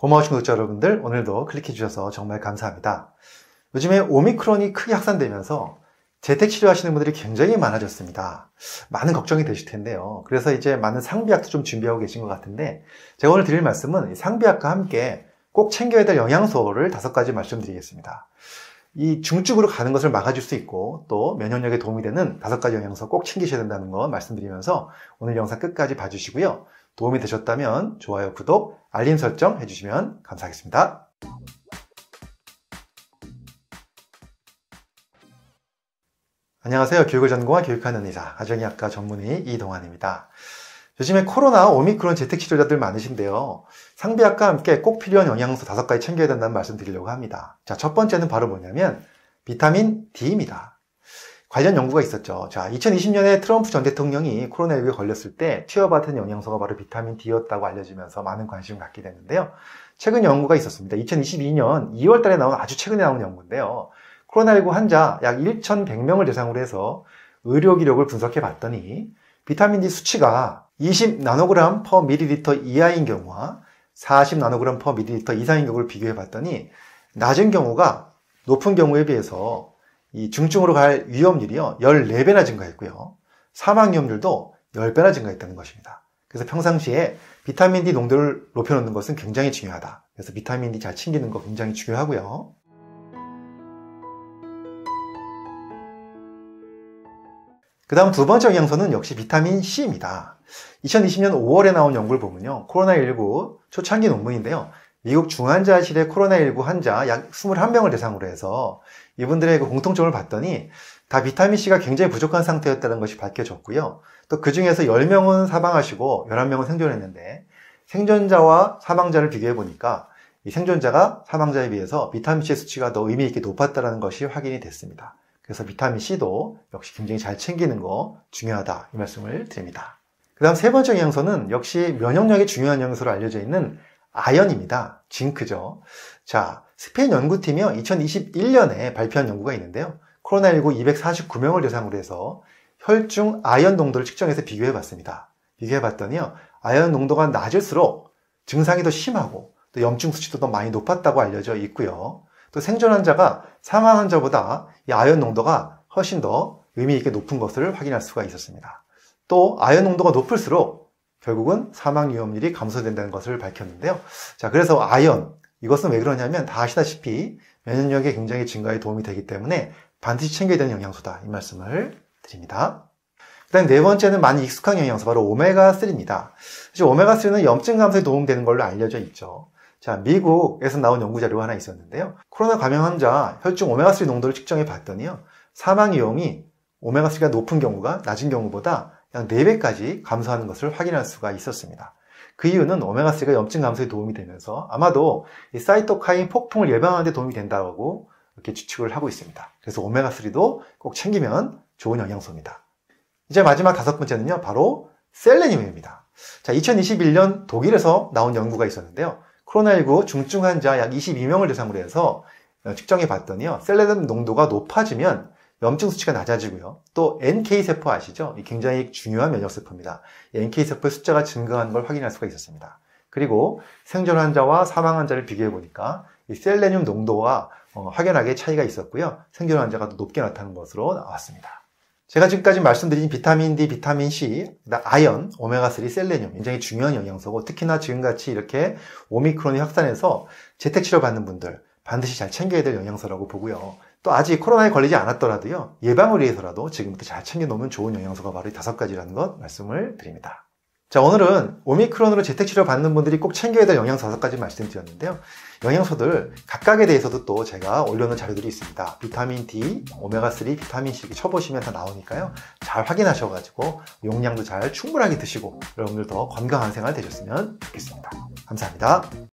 고마워 친독자 여러분들 오늘도 클릭해주셔서 정말 감사합니다. 요즘에 오미크론이 크게 확산되면서 재택치료 하시는 분들이 굉장히 많아졌습니다. 많은 걱정이 되실 텐데요. 그래서 이제 많은 상비약도 좀 준비하고 계신 것 같은데 제가 오늘 드릴 말씀은 상비약과 함께 꼭 챙겨야 될 영양소를 다섯 가지 말씀드리겠습니다. 이 중증으로 가는 것을 막아줄 수 있고 또 면역력에 도움이 되는 다섯 가지 영양소 꼭 챙기셔야 된다는 건 말씀드리면서 오늘 영상 끝까지 봐주시고요. 도움이 되셨다면 좋아요, 구독, 알림 설정 해주시면 감사하겠습니다. 안녕하세요. 교육을 전공한 교육하는 의사, 가정의학과 전문의 이동환입니다. 요즘에 코로나 오미크론 재택 치료자들 많으신데요. 상비약과 함께 꼭 필요한 영양소 5가지 챙겨야 된다는 말씀 드리려고 합니다. 자, 첫 번째는 바로 뭐냐면 비타민 D입니다. 관련 연구가 있었죠. 자, 2020년에 트럼프 전 대통령이 코로나19에 걸렸을 때 투여받은 영양소가 바로 비타민 D였다고 알려지면서 많은 관심을 갖게 됐는데요. 최근 연구가 있었습니다. 2022년 2월 달에 나온 아주 최근에 나온 연구인데요. 코로나19 환자 약 1,100명을 대상으로 해서 의료기록을 분석해 봤더니 비타민 D 수치가 20 나노그램 퍼 밀리리터 이하인 경우와 40 나노그램 퍼 밀리리터 이상인 경우를 비교해 봤더니 낮은 경우가 높은 경우에 비해서 이 중증으로 갈위험률이 14배나 증가했고요. 사망 위험률도 10배나 증가했다는 것입니다. 그래서 평상시에 비타민 D 농도를 높여놓는 것은 굉장히 중요하다. 그래서 비타민 D 잘 챙기는 거 굉장히 중요하고요. 그 다음 두 번째 영양소는 역시 비타민 C입니다. 2020년 5월에 나온 연구를 보면요. 코로나19 초창기 논문인데요. 미국 중환자실의 코로나19 환자 약 21명을 대상으로 해서 이분들의 그 공통점을 봤더니 다 비타민C가 굉장히 부족한 상태였다는 것이 밝혀졌고요. 또 그 중에서 10명은 사망하시고 11명은 생존했는데 생존자와 사망자를 비교해보니까 이 생존자가 사망자에 비해서 비타민 c 수치가 더 의미있게 높았다는 것이 확인이 됐습니다. 그래서 비타민 C도 역시 굉장히 잘 챙기는 거 중요하다 이 말씀을 드립니다. 그 다음 세 번째 영양소는 역시 면역력에 중요한 영양소로 알려져 있는 아연입니다. 징크죠. 자, 스페인 연구팀이 2021년에 발표한 연구가 있는데요. 코로나19 249명을 대상으로 해서 혈중 아연 농도를 측정해서 비교해 봤습니다. 비교해 봤더니 아연 농도가 낮을수록 증상이 더 심하고 또 염증 수치도 더 많이 높았다고 알려져 있고요. 또 생존 환자가 사망 환자보다 이 아연 농도가 훨씬 더 의미 있게 높은 것을 확인할 수가 있었습니다. 또 아연 농도가 높을수록 결국은 사망 위험률이 감소된다는 것을 밝혔는데요. 자, 그래서 아연 이것은 왜 그러냐면 다 아시다시피 면역력의 굉장히 증가에 도움이 되기 때문에 반드시 챙겨야 되는 영양소다 이 말씀을 드립니다. 그다음 네 번째는 많이 익숙한 영양소 바로 오메가3입니다. 사실 오메가3는 염증 감소에 도움되는 걸로 알려져 있죠. 자, 미국에서 나온 연구 자료가 하나 있었는데요. 코로나 감염 환자 혈중 오메가3 농도를 측정해 봤더니요. 사망 위험이 오메가3가 높은 경우가 낮은 경우보다 약 4배까지 감소하는 것을 확인할 수가 있었습니다. 그 이유는 오메가3가 염증 감소에 도움이 되면서 아마도 사이토카인 폭풍을 예방하는 데 도움이 된다고 이렇게 추측을 하고 있습니다. 그래서 오메가3도 꼭 챙기면 좋은 영양소입니다. 이제 마지막 다섯 번째는요. 바로 셀레늄입니다. 자, 2021년 독일에서 나온 연구가 있었는데요. 코로나19 중증 환자 약 22명을 대상으로 해서 어, 측정해 봤더니요. 셀레늄 농도가 높아지면 염증 수치가 낮아지고요. 또 NK세포 아시죠? 굉장히 중요한 면역세포입니다. NK세포의 숫자가 증가한 걸 확인할 수가 있었습니다. 그리고 생존 환자와 사망 환자를 비교해 보니까 셀레늄 농도와 어, 확연하게 차이가 있었고요. 생존 환자가 더 높게 나타난 것으로 나왔습니다. 제가 지금까지 말씀드린 비타민 D, 비타민 C, 아연, 오메가3, 셀레늄 굉장히 중요한 영양소고 특히나 지금같이 이렇게 오미크론이 확산해서 재택치료 받는 분들 반드시 잘 챙겨야 될 영양소라고 보고요. 또 아직 코로나에 걸리지 않았더라도요. 예방을 위해서라도 지금부터 잘 챙겨놓으면 좋은 영양소가 바로 이 다섯 가지라는 것 말씀을 드립니다. 자, 오늘은 오미크론으로 재택치료 받는 분들이 꼭 챙겨야 될 영양소까지 말씀드렸는데요. 영양소들 각각에 대해서도 또 제가 올려놓은 자료들이 있습니다. 비타민 D, 오메가3, 비타민C 이렇게 쳐보시면 다 나오니까요. 잘 확인하셔가지고 용량도 잘 충분하게 드시고 여러분들 더 건강한 생활 되셨으면 좋겠습니다. 감사합니다.